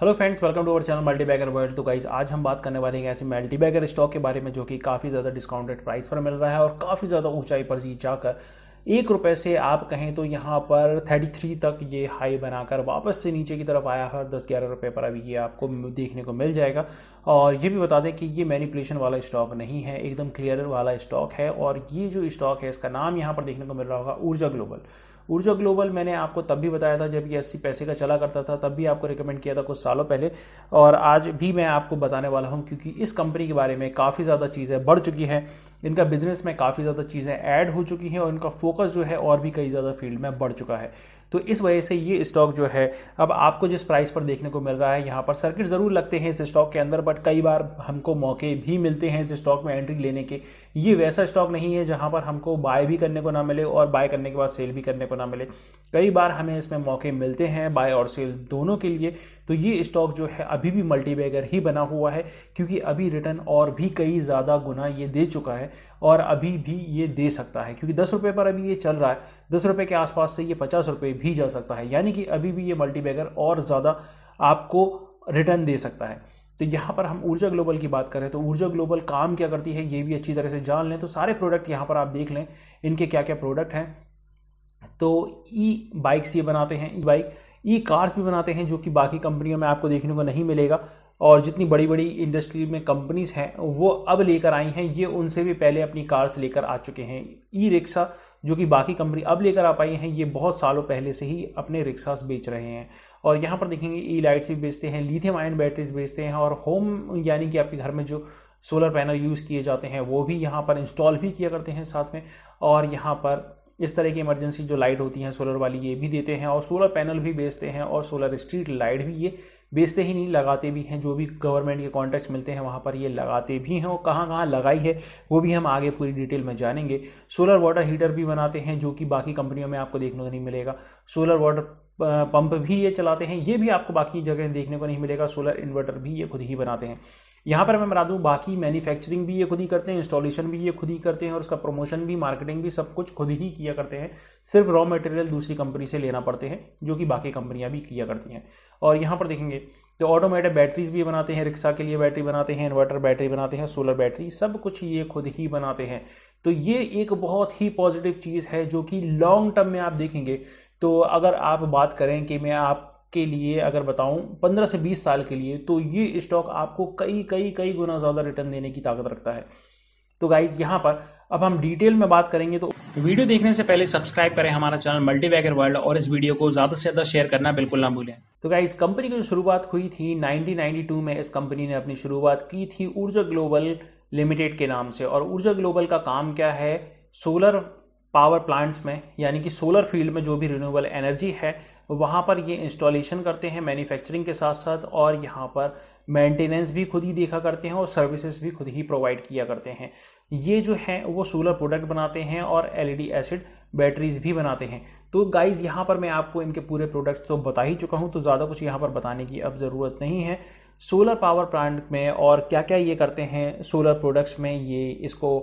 hello friends welcome to our channel multibagger world तो guys आज हम बात करने वाले हैं ऐसे मल्टी बैगर स्टॉक के बारे में जो कि काफ़ी ज़्यादा डिस्काउंटेड प्राइस पर मिल रहा है और काफ़ी ज़्यादा ऊंचाई पर जी जाकर एक रुपये से आप कहें तो यहाँ पर थर्टी थ्री तक ये हाई बनाकर वापस से नीचे की तरफ आया है और दस ग्यारह रुपये पर अभी ये आपको देखने को मिल जाएगा और ये भी बता दें कि ये मैनिपुलेशन वाला स्टॉक नहीं है एकदम क्लियर वाला स्टॉक है और ये जो स्टॉक है इसका नाम यहाँ पर देखने को मिल रहा होगा ऊर्जा ग्लोबल ऊर्जा ग्लोबल मैंने आपको तब भी बताया था जब ये अस्सी पैसे का चला करता था तब भी आपको रिकमेंड किया था कुछ सालों पहले और आज भी मैं आपको बताने वाला हूँ क्योंकि इस कंपनी के बारे में काफ़ी ज़्यादा चीज़ें बढ़ चुकी हैं इनका बिजनेस में काफ़ी ज़्यादा चीज़ें ऐड हो चुकी हैं और इनका फोकस जो है और भी कई ज़्यादा फील्ड में बढ़ चुका है तो इस वजह से ये स्टॉक जो है अब आपको जिस प्राइस पर देखने को मिल रहा है यहाँ पर सर्किट ज़रूर लगते हैं इस स्टॉक के अंदर बट कई बार हमको मौके भी मिलते हैं इस स्टॉक में एंट्री लेने के ये वैसा स्टॉक नहीं है जहाँ पर हमको बाय भी करने को ना मिले और बाय करने के बाद सेल भी करने को ना मिले कई बार हमें इसमें मौके मिलते हैं बाय और सेल दोनों के लिए तो ये स्टॉक जो है अभी भी मल्टीबैगर ही बना हुआ है क्योंकि अभी रिटर्न और भी कई ज़्यादा गुना ये दे चुका है और अभी भी ये दे सकता है क्योंकि दस रुपये पर अभी ये चल रहा है दस रुपये के आसपास से ये पचास रुपये भी जा सकता है यानी कि अभी भी ये मल्टीबैगर और ज़्यादा आपको रिटर्न दे सकता है तो यहाँ पर हम ऊर्जा ग्लोबल की बात करें तो ऊर्जा ग्लोबल काम क्या करती है ये भी अच्छी तरह से जान लें तो सारे प्रोडक्ट यहाँ पर आप देख लें इनके क्या क्या प्रोडक्ट हैं तो ई बाइक्स ये बनाते हैं ई बाइक ई कार्स भी बनाते हैं जो कि बाकी कंपनियों में आपको देखने को नहीं मिलेगा और जितनी बड़ी बड़ी इंडस्ट्री में कंपनीज हैं वो अब लेकर आई हैं ये उनसे भी पहले अपनी कार्स लेकर आ चुके हैं ई रिक्शा जो कि बाकी कंपनी अब लेकर आ पाई हैं ये बहुत सालों पहले से ही अपने रिक्शास बेच रहे हैं और यहाँ पर देखेंगे ई लाइट्स भी बेचते हैं लिथियम आयन बैटरीज बेचते हैं और होम यानी कि आपके घर में जो सोलर पैनल यूज़ किए जाते हैं वो भी यहाँ पर इंस्टॉल भी किया करते हैं साथ में और यहाँ पर इस तरह की इमरजेंसी जो लाइट होती हैं सोलर वाली ये भी देते हैं और सोलर पैनल भी बेचते हैं और सोलर स्ट्रीट लाइट भी ये बेचते ही नहीं लगाते भी हैं जो भी गवर्नमेंट के कॉन्ट्रैक्ट्स मिलते हैं वहाँ पर ये लगाते भी हैं और कहाँ कहाँ लगाई है वो भी हम आगे पूरी डिटेल में जानेंगे सोलर वाटर हीटर भी बनाते हैं जो कि बाकी कंपनियों में आपको देखने को नहीं मिलेगा सोलर वाटर पंप भी ये चलाते हैं ये भी आपको बाकी जगह देखने को नहीं मिलेगा सोलर इन्वर्टर भी ये खुद ही बनाते हैं यहाँ पर मैं बता दूँ बाकी मैन्युफैक्चरिंग भी ये खुद ही करते हैं इंस्टॉलेशन भी ये खुद ही करते हैं और उसका प्रमोशन भी मार्केटिंग भी सब कुछ खुद ही किया करते हैं सिर्फ रॉ मटेरियल दूसरी कंपनी से लेना पड़ते हैं जो कि बाकी कंपनियाँ भी किया करती हैं और यहाँ पर देखेंगे तो ऑटोमेटिक बैटरीज भी बनाते हैं रिक्शा के लिए बैटरी बनाते हैं इन्वर्टर बैटरी बनाते हैं सोलर बैटरी सब कुछ ये खुद ही बनाते हैं तो ये एक बहुत ही पॉजिटिव चीज़ है जो कि लॉन्ग टर्म में आप देखेंगे तो अगर आप बात करें कि मैं आपके लिए अगर बताऊं 15 से 20 साल के लिए तो ये स्टॉक आपको कई कई कई गुना ज़्यादा रिटर्न देने की ताकत रखता है तो गाइज यहाँ पर अब हम डिटेल में बात करेंगे तो वीडियो देखने से पहले सब्सक्राइब करें हमारा चैनल वैगर वर्ल्ड और इस वीडियो को ज़्यादा से ज़्यादा शेयर करना बिल्कुल ना भूलें तो गाइज कंपनी की जो शुरुआत हुई थी 1992 में इस कंपनी ने अपनी शुरुआत की थी ऊर्जा ग्लोबल लिमिटेड के नाम से और ऊर्जा ग्लोबल का काम क्या है सोलर पावर प्लांट्स में यानी कि सोलर फील्ड में जो भी रिन्यूएबल एनर्जी है वहाँ पर ये इंस्टॉलेशन करते हैं मैन्युफैक्चरिंग के साथ साथ और यहाँ पर मेंटेनेंस भी खुद ही देखा करते हैं और सर्विसेज भी खुद ही प्रोवाइड किया करते हैं ये जो है वो सोलर प्रोडक्ट बनाते हैं और एलईडी एसिड बैटरीज भी बनाते हैं तो गाइज यहाँ पर मैं आपको इनके पूरे प्रोडक्ट तो बता ही चुका हूँ तो ज़्यादा कुछ यहाँ पर बताने की अब ज़रूरत नहीं है सोलर पावर प्लांट में और क्या क्या ये करते हैं सोलर प्रोडक्ट्स में ये इसको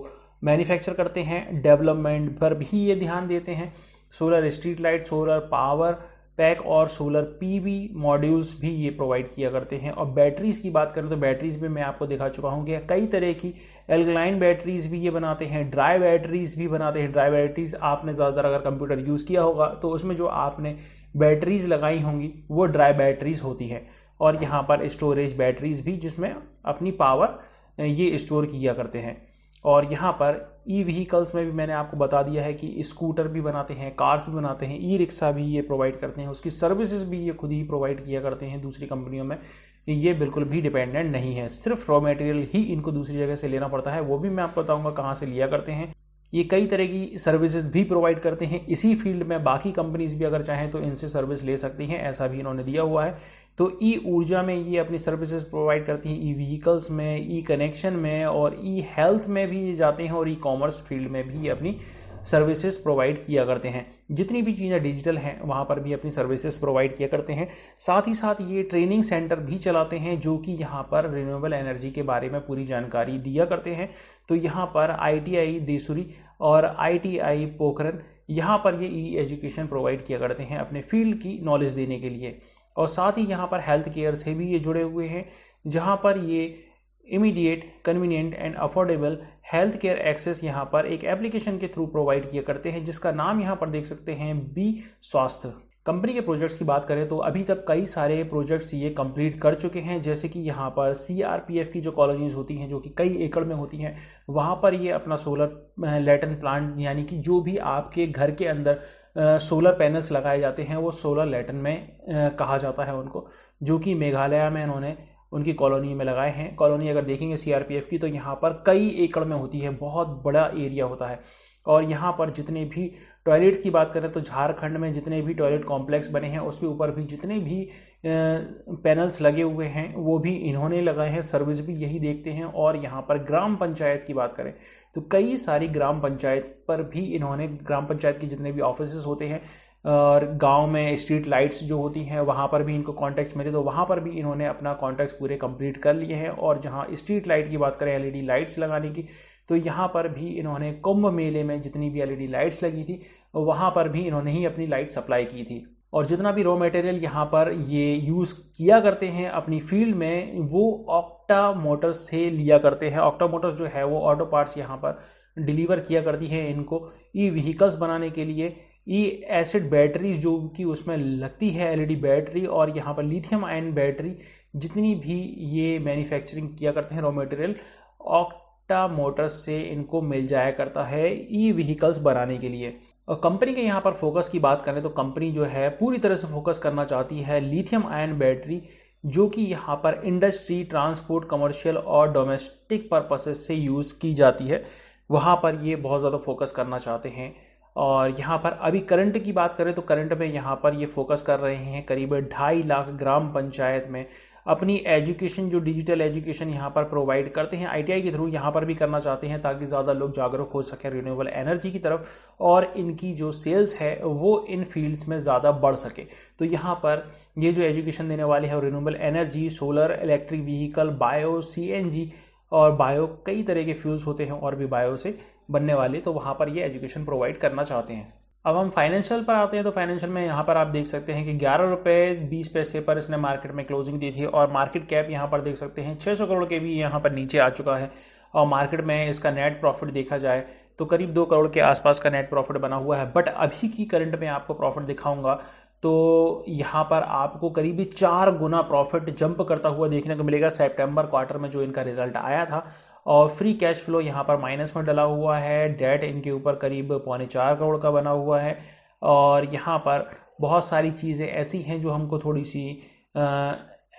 मैन्युफैक्चर करते हैं डेवलपमेंट पर भी ये ध्यान देते हैं solar street light solar power pack और सोलर पीवी मॉड्यूल्स भी ये प्रोवाइड किया करते हैं और बैटरीज़ की बात करें तो बैटरीज़ भी मैं आपको दिखा चुका हूँ कि कई तरह की एल्गलाइन बैटरीज़ भी ये बनाते हैं ड्राई बैटरीज़ भी बनाते हैं ड्राई बैटरीज़ आपने ज़्यादातर अगर कंप्यूटर यूज़ किया होगा तो उसमें जो आपने बैटरीज़ लगाई होंगी वो ड्राई बैटरीज़ होती हैं और यहाँ पर स्टोरेज बैटरीज़ भी जिसमें अपनी पावर ये स्टोर किया करते हैं और यहाँ पर ई e व्हीकल्स में भी मैंने आपको बता दिया है कि स्कूटर भी बनाते हैं कार्स भी बनाते हैं ई रिक्शा भी ये प्रोवाइड करते हैं उसकी सर्विसेज भी ये खुद ही प्रोवाइड किया करते हैं दूसरी कंपनियों में ये बिल्कुल भी डिपेंडेंट नहीं है सिर्फ रॉ मटेरियल ही इनको दूसरी जगह से लेना पड़ता है वो भी मैं आपको बताऊंगा कहाँ से लिया करते हैं ये कई तरह की सर्विसेज भी प्रोवाइड करते हैं इसी फील्ड में बाकी कंपनीज भी अगर चाहें तो इनसे सर्विस ले सकती हैं ऐसा भी इन्होंने दिया हुआ है तो ई ऊर्जा में ये अपनी सर्विसेज प्रोवाइड करती हैं ई व्हीकल्स में ई कनेक्शन में और ई हेल्थ में भी ये जाते हैं और ई कॉमर्स फील्ड में भी ये अपनी सर्विसेज प्रोवाइड किया करते हैं जितनी भी चीज़ें डिजिटल हैं वहाँ पर भी अपनी सर्विसेज प्रोवाइड किया करते हैं साथ ही साथ ये ट्रेनिंग सेंटर भी चलाते हैं जो कि यहाँ पर रिन्यूएबल एनर्जी के बारे में पूरी जानकारी दिया करते हैं तो यहाँ पर आई देसुरी और आई पोखरन यहाँ पर ये ई एजुकेशन प्रोवाइड किया करते हैं अपने फील्ड की नॉलेज देने के लिए और साथ ही यहाँ पर हेल्थ केयर से भी ये जुड़े हुए हैं जहाँ पर ये immediate convenient and affordable health care access यहाँ पर एक एप्लीकेशन के थ्रू प्रोवाइड किया करते हैं जिसका नाम यहाँ पर देख सकते हैं बी स्वास्थ्य कंपनी के प्रोजेक्ट्स की बात करें तो अभी तक कई सारे प्रोजेक्ट्स ये कंप्लीट कर चुके हैं जैसे कि यहाँ पर सी की जो कॉलोनीज होती हैं जो कि कई एकड़ में होती हैं वहाँ पर ये अपना सोलर लेटन प्लांट यानी कि जो भी आपके घर के अंदर सोलर पैनल्स लगाए जाते हैं वो सोलर लेटन में कहा जाता है उनको जो कि मेघालय में इन्होंने उनकी कॉलोनी में लगाए हैं कॉलोनी अगर देखेंगे सीआरपीएफ की तो यहाँ पर कई एकड़ में होती है बहुत बड़ा एरिया होता है और यहाँ पर जितने भी टॉयलेट्स की बात करें तो झारखंड में जितने भी टॉयलेट कॉम्प्लेक्स बने हैं उसके ऊपर भी जितने भी पैनल्स लगे हुए हैं वो भी इन्होंने लगाए हैं सर्विस भी यही देखते हैं और यहाँ पर ग्राम पंचायत की बात करें तो कई सारी ग्राम पंचायत पर भी इन्होंने ग्राम पंचायत के जितने भी ऑफिस होते हैं और गांव में स्ट्रीट लाइट्स जो होती हैं वहाँ पर भी इनको कॉन्टैक्ट्स मिले तो वहाँ पर भी इन्होंने अपना कॉन्टैक्ट्स पूरे कंप्लीट कर लिए हैं और जहाँ स्ट्रीट लाइट की बात करें एलईडी लाइट्स लगाने की तो यहाँ पर भी इन्होंने कुंभ मेले में जितनी भी एलईडी लाइट्स लगी थी वहाँ पर भी इन्होंने ही अपनी लाइट सप्लाई की थी और जितना भी रॉ मटेरियल यहाँ पर ये यूज़ किया करते हैं अपनी फील्ड में वो ऑक्टा मोटर्स से लिया करते हैं ऑक्टा मोटर्स जो है वो ऑटो पार्ट्स यहाँ पर डिलीवर किया करती हैं इनको ई व्हीकल्स बनाने के लिए ई एसिड बैटरी जो कि उसमें लगती है एलईडी बैटरी और यहाँ पर लिथियम आयन बैटरी जितनी भी ये मैन्युफैक्चरिंग किया करते हैं रॉ मटेरियल ऑक्टा मोटर्स से इनको मिल जाया करता है ई व्हीकल्स बनाने के लिए और कंपनी के यहाँ पर फोकस की बात करें तो कंपनी जो है पूरी तरह से फोकस करना चाहती है लिथियम आयन बैटरी जो कि यहाँ पर इंडस्ट्री ट्रांसपोर्ट कमर्शियल और डोमेस्टिक पर्पसेस से यूज़ की जाती है वहाँ पर ये बहुत ज़्यादा फोकस करना चाहते हैं और यहाँ पर अभी करंट की बात करें तो करंट में यहाँ पर ये फोकस कर रहे हैं करीब ढाई लाख ग्राम पंचायत में अपनी एजुकेशन जो डिजिटल एजुकेशन यहाँ पर प्रोवाइड करते हैं आईटीआई के थ्रू यहाँ पर भी करना चाहते हैं ताकि ज़्यादा लोग जागरूक हो सकें रिन्यूएबल एनर्जी की तरफ और इनकी जो सेल्स है वो इन फील्ड्स में ज़्यादा बढ़ सके तो यहाँ पर ये जो एजुकेशन देने वाले हैं renewable energy solar electric vehicle bio सी और बायो कई तरह के फ्यूल्स होते हैं और भी बायो से बनने वाले तो वहाँ पर ये एजुकेशन प्रोवाइड करना चाहते हैं अब हम फाइनेंशियल पर आते हैं तो फाइनेंशियल में यहाँ पर आप देख सकते हैं कि ग्यारह रुपये बीस पैसे पर इसने मार्केट में क्लोजिंग दी थी और मार्केट कैप यहाँ पर देख सकते हैं छः करोड़ के भी यहाँ पर नीचे आ चुका है और मार्केट में इसका नेट प्रॉफिट देखा जाए तो करीब दो करोड़ के आसपास का नेट प्रॉफिट बना हुआ है बट अभी की करंट में आपको प्रॉफिट दिखाऊंगा तो यहाँ पर आपको करीब चार गुना प्रॉफिट जंप करता हुआ देखने को मिलेगा सितंबर क्वार्टर में जो इनका रिजल्ट आया था और फ्री कैश फ्लो यहाँ पर माइनस में डला हुआ है डेट इनके ऊपर करीब पौने चार करोड़ का बना हुआ है और यहाँ पर बहुत सारी चीज़ें ऐसी हैं जो हमको थोड़ी सी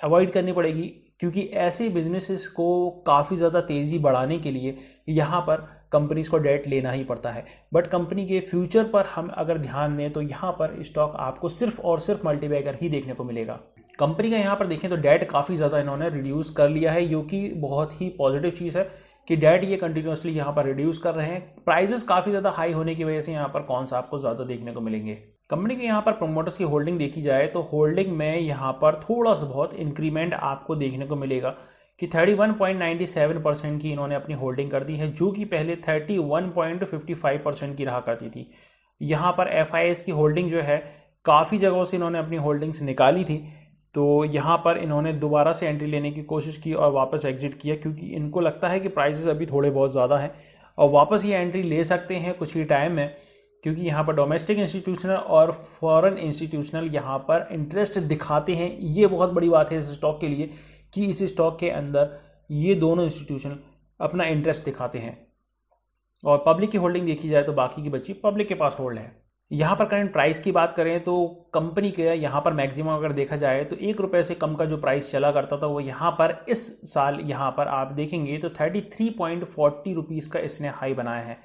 अवॉइड करनी पड़ेगी क्योंकि ऐसे बिजनेसेस को काफ़ी ज़्यादा तेज़ी बढ़ाने के लिए यहाँ पर कंपनीज को डेट लेना ही पड़ता है बट कंपनी के फ्यूचर पर हम अगर ध्यान दें तो यहाँ पर स्टॉक आपको सिर्फ और सिर्फ मल्टीबैगर ही देखने को मिलेगा कंपनी का यहाँ पर देखें तो डेट काफ़ी ज़्यादा इन्होंने रिड्यूस कर लिया है जो कि बहुत ही पॉजिटिव चीज़ है कि डेट ये कंटिन्यूसली यहाँ पर रिड्यूस कर रहे हैं प्राइजेस काफ़ी ज़्यादा हाई होने की वजह से यहाँ पर कौन सा आपको ज़्यादा देखने को मिलेंगे कंपनी के यहाँ पर प्रोमोटर्स की होल्डिंग देखी जाए तो होल्डिंग में यहाँ पर थोड़ा सा बहुत इंक्रीमेंट आपको देखने को मिलेगा कि 31.97 परसेंट की इन्होंने अपनी होल्डिंग कर दी है जो कि पहले 31.55 परसेंट की रहा करती थी यहाँ पर एफ की होल्डिंग जो है काफ़ी जगहों से इन्होंने अपनी होल्डिंग्स निकाली थी तो यहाँ पर इन्होंने दोबारा से एंट्री लेने की कोशिश की और वापस एग्ज़िट किया क्योंकि इनको लगता है कि प्राइसेस अभी थोड़े बहुत ज़्यादा हैं और वापस ये एंट्री ले सकते हैं कुछ ही टाइम में क्योंकि यहाँ पर डोमेस्टिक इंस्टीट्यूशनल और फॉरेन इंस्टीट्यूशनल यहाँ पर इंटरेस्ट दिखाते हैं ये बहुत बड़ी बात है इस स्टॉक के लिए कि इस स्टॉक के अंदर ये दोनों इंस्टीट्यूशन अपना इंटरेस्ट दिखाते हैं और पब्लिक की होल्डिंग देखी जाए तो बाकी की बच्ची पब्लिक के पास होल्ड है यहाँ पर करंट प्राइस की बात करें तो कंपनी के यहाँ पर मैक्सिमम अगर देखा जाए तो एक रुपये से कम का जो प्राइस चला करता था वो यहाँ पर इस साल यहाँ पर आप देखेंगे तो thirty three point forty rupees का इसने हाई बनाया है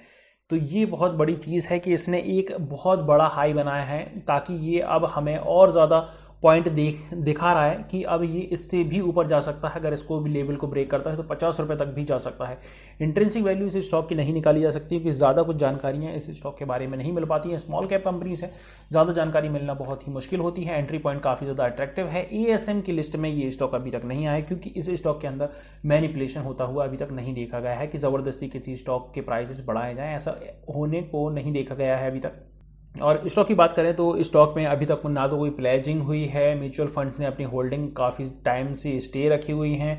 तो ये बहुत बड़ी चीज़ है कि इसने एक बहुत बड़ा हाई बनाया है ताकि ये अब हमें और ज़्यादा पॉइंट देख दिखा रहा है कि अब ये इससे भी ऊपर जा सकता है अगर इसको भी लेवल को ब्रेक करता है तो पचास रुपये तक भी जा सकता है इंट्रेंसिक वैल्यू इस स्टॉक की नहीं निकाली जा सकती क्योंकि ज़्यादा कुछ जानकारियाँ इस स्टॉक के बारे में नहीं मिल पाती हैं स्मॉल कैप कंपनीज है ज़्यादा जानकारी मिलना बहुत ही मुश्किल होती है एंट्री पॉइंट काफ़ी ज़्यादा अट्रैक्टिव है ए की लिस्ट में ये स्टॉक अभी तक नहीं आया क्योंकि इस स्टॉक के अंदर मैनिपुलेशन होता हुआ अभी तक नहीं देखा गया है कि ज़बरदस्ती किसी स्टॉक के प्राइसेस बढ़ाए जाएँ ऐसा होने को नहीं देखा गया है अभी तक और स्टॉक की बात करें तो स्टॉक में अभी तक ना तो कोई प्लेजिंग हुई है म्यूचुअल फंड्स ने अपनी होल्डिंग काफ़ी टाइम से स्टे रखी हुई हैं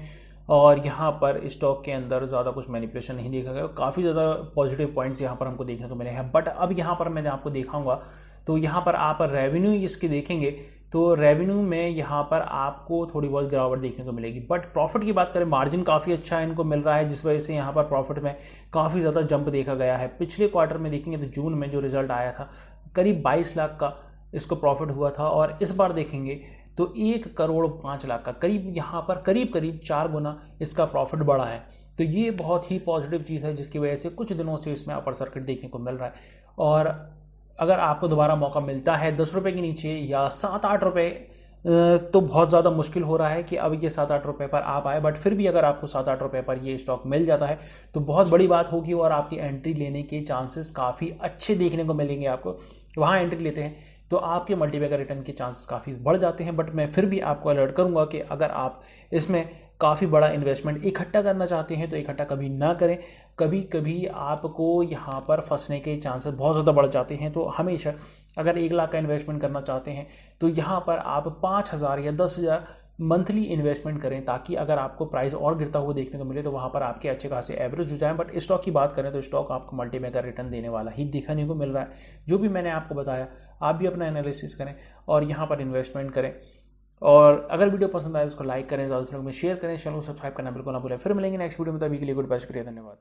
और यहाँ पर स्टॉक के अंदर ज़्यादा कुछ मैनिपुलेशन नहीं देखा गया काफ़ी ज़्यादा पॉजिटिव पॉइंट्स यहाँ पर हमको देखने को मिले हैं बट अब यहाँ पर मैंने आपको दिखाऊंगा तो यहाँ पर आप रेवेन्यू इसके देखेंगे तो रेवेन्यू में यहाँ पर आपको थोड़ी बहुत गिरावट देखने को मिलेगी बट प्रॉफिट की बात करें मार्जिन काफ़ी अच्छा इनको मिल रहा है जिस वजह से यहाँ पर प्रॉफिट में काफ़ी ज़्यादा जंप देखा गया है पिछले क्वार्टर में देखेंगे तो जून में जो रिजल्ट आया था करीब 22 लाख का इसको प्रॉफिट हुआ था और इस बार देखेंगे तो एक करोड़ पाँच लाख का करीब यहाँ पर करीब करीब चार गुना इसका प्रॉफिट बढ़ा है तो ये बहुत ही पॉजिटिव चीज़ है जिसकी वजह से कुछ दिनों से इसमें अपर सर्किट देखने को मिल रहा है और अगर आपको दोबारा मौका मिलता है दस रुपये के नीचे या सात आठ रुपये तो बहुत ज़्यादा मुश्किल हो रहा है कि अब ये सात आठ रुपये पर आप आए बट फिर भी अगर आपको सात आठ रुपये पर ये स्टॉक मिल जाता है तो बहुत बड़ी बात होगी और आपकी एंट्री लेने के चांसेस काफ़ी अच्छे देखने को मिलेंगे आपको वहाँ एंट्री लेते हैं तो आपके मल्टीबैगर रिटर्न के चांसेस काफ़ी बढ़ जाते हैं बट मैं फिर भी आपको अलर्ट करूँगा कि अगर आप इसमें काफ़ी बड़ा इन्वेस्टमेंट इकट्ठा करना चाहते हैं तो इकट्ठा कभी ना करें कभी कभी आपको यहाँ पर फंसने के चांसेस बहुत ज़्यादा बढ़ जाते हैं तो हमेशा अगर एक लाख का इन्वेस्टमेंट करना चाहते हैं तो यहाँ पर आप पाँच हज़ार या दस हज़ार मंथली इन्वेस्टमेंट करें ताकि अगर आपको प्राइस और गिरता हुआ देखने को मिले तो वहाँ पर आपके अच्छे खासे एवरेज हो जाए बट स्टॉक की बात करें तो स्टॉक आपको मल्टी मेगा रिटर्न देने वाला ही दिखाने को मिल रहा है जो भी मैंने आपको बताया आप भी अपना एनालिसिस करें और यहाँ पर इन्वेस्टमेंट करें और अगर वीडियो पसंद आए तो उसको लाइक करें ज़्यादा से लोग में शेयर करें चैनल को सब्सक्राइब करना बिल्कुल ना भूलें फिर मिलेंगे नेक्स्ट वीडियो में तभी के लिए गुड बाय शुक्रिया धन्यवाद